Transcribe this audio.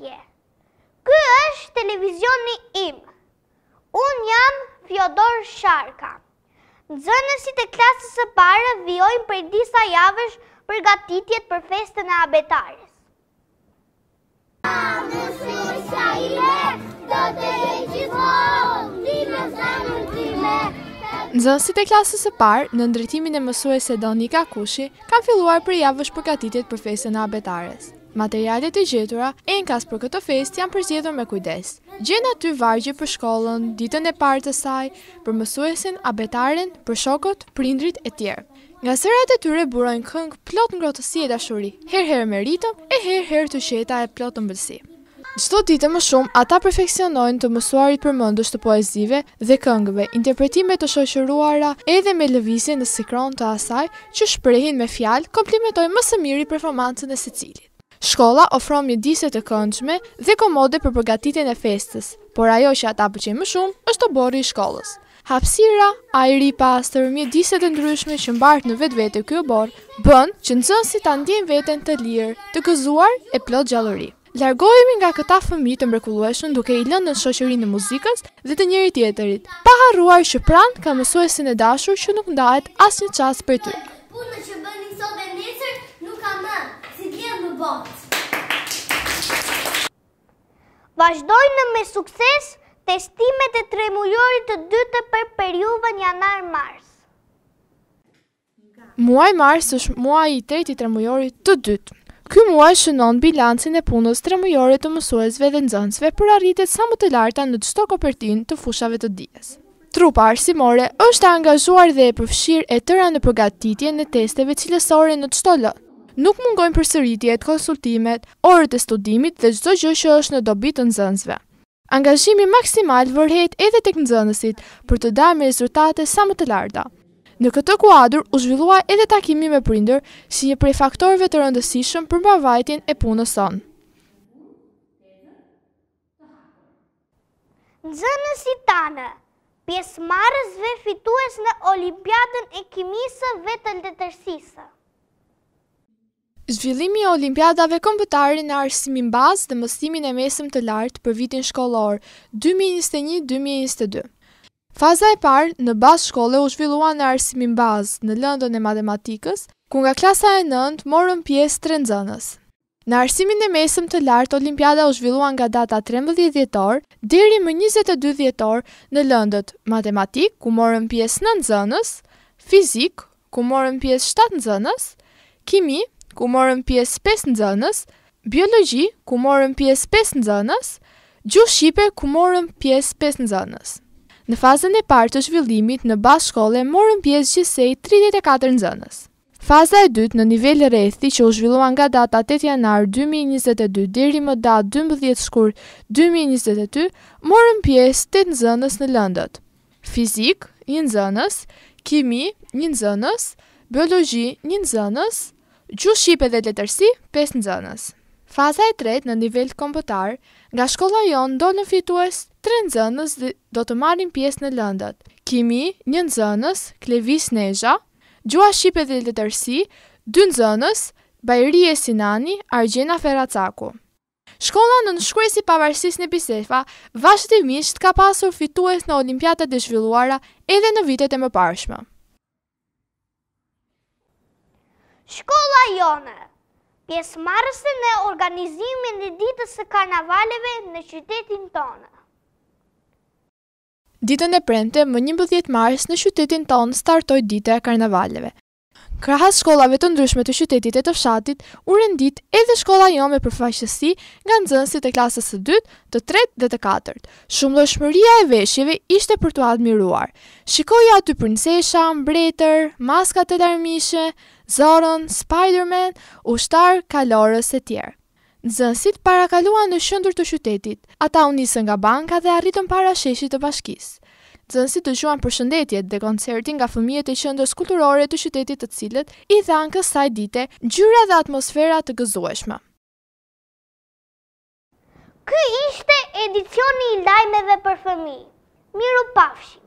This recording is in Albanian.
pyetje. Ky është televizioni im. Unë jam Fjodor Sharka. Nëzënësit e klasës e pare vjojnë për disa javësh për gatitjet për festën e abetarës. A i do të e gjithon, në time. Nëzënësit e klasës e parë, në ndretimin e mësuese Donika Kushi, kam filluar për javësh për gatitjet për festën e abetarës. Materialet e gjetura, enkas për këto fest janë përzjedhur me kujdes. Gjenë aty vargje për shkollën, ditën e partë të saj, për mësuesin, abetaren, për shokot, prindrit e tjerë. Nga sërat e tyre burojnë këngë plot ngrotësi e dashuri, herëherë me ritëm e herëherë të sheta e plot në mbëllësi. Gjdo ditë më shumë, ata perfekcionojnë të mësuarit për mëndës të poezive dhe këngëve, interpretime të shoqëruara edhe me lëvizje në sikron të asaj që shprehin me fjalë, komplimentojnë së miri performancën e se cilit. Shkolla ofron mjedise të këndshme dhe komode për përgatitjen e festës, por ajo që ata përqenë më shumë është obori i shkollës. Hapësira, ajri i pastër, diset e ndryshme që mbart në vetvete ky borë, bën që nxënësit ta ndjejnë veten të lirë, të gëzuar e plot gjallëri. Largohemi nga këta fëmijë të mrekullueshëm duke i lënë në shoqërinë e muzikës dhe të njëri tjetërit. pa harruar që pranë ka mësuesin e dashur që nuk ndahet një çast për ty. bëndës. me sukses testimet e tremujorit të dytë për periuvën janar mars. Muaj mars është muaj i treti tremujorit të dytë. Ky muaj shënon bilancin e punës tremujorit të mësuesve dhe nëzënsve për arritet sa më të larta në qëto kopertin të fushave të dijes. Trupa arsimore është angazhuar dhe e përfshirë e tëra në përgatitje në testeve cilësore në qëto lëtë nuk mungojnë përsëritjet, konsultimet, orët e studimit dhe çdo gjë që është në dobi të nxënësve. Angazhimi maksimal vërhet edhe tek nxënësit për të dalë me rezultate sa më të larta. Në këtë kuadër u zhvillua edhe takimi me prindër si një prej faktorëve të rëndësishëm për mbavajtjen e punës sonë. Nxënësi tanë, pjesëmarrësve fitues në Olimpiadën e Kimisë të tërsisë. Zhvillimi i olimpiadave kombëtare në arsimin bazë dhe mësimin e mesëm të lartë për vitin shkollor 2021-2022. Faza e parë në bazë shkolle u zhvilluan në arsimin bazë në lëndën e matematikës, ku nga klasa e nëndë morën pjesë të rëndzënës. Në arsimin e mesëm të lartë, olimpiada u zhvilluan nga data 13 djetor, diri më 22 djetor në lëndët matematikë, ku morën pjesë 9 zënës, fizikë, ku morën pjesë 7 zënës, kimi, ku morën pjesë 5 nxënës, biologji, ku morën pjesë 5 nxënës, gju shqipe, ku morën pjesë 5 nxënës. Në fazën e partë të zhvillimit në bashkë shkolle morën pjesë gjësej 34 nxënës. Faza e dytë në nivel rrethi që u zhvillua nga data 8 janar 2022 deri më datë 12 shkur 2022 morën pjesë 8 nxënës në lëndët. Fizik, një nxënës, kimi, një nxënës, biologji, një nxënës, Gju shqipe dhe letërsi, 5 nxënës. Faza e tretë në nivel kompëtar, nga shkolla jonë do në fitues 3 nxënës dhe do të marrin pjesë në lëndët. Kimi, 1 nxënës, Klevis Nezha, Gjua Shqipe dhe Letërsi, 2 nxënës, Bajri e Sinani, Argjena Ferracaku. Shkolla në nëshkruesi pavarësis në Bisefa, vazhdimisht ka pasur fitues në olimpiatet e zhvilluara edhe në vitet e më parshme. Shkolla jone, pjesë marëse në organizimin në ditës e karnavaleve në qytetin tonë. Ditën e prente, më një bëdhjet marës në qytetin tonë startoj dite e karnavaleve. Krahas shkollave të ndryshme të qytetit e të fshatit, u rendit edhe shkolla jo me përfaqësi nga nxënësit e klasës së dytë, të tretë dhe të katërt. Shumë lëshmëria e veshjeve ishte për të admiruar. Shikoja aty princesha, mbretër, maskat e darmishe, Zoron, Spider-Man, ushtar kalorës e tjerë. Nëzënësit parakaluan në qendër të qytetit, ata unisën nga banka dhe arritën para sheshit të bashkis. Nëzënësit të shuan për shëndetjet dhe koncertin nga fëmijet e shëndër kulturore të qytetit të cilët, i dhanë kësaj dite, gjyra dhe atmosfera të gëzueshme. Kë ishte edicioni i lajmeve për fëmijë. Miru pafshi.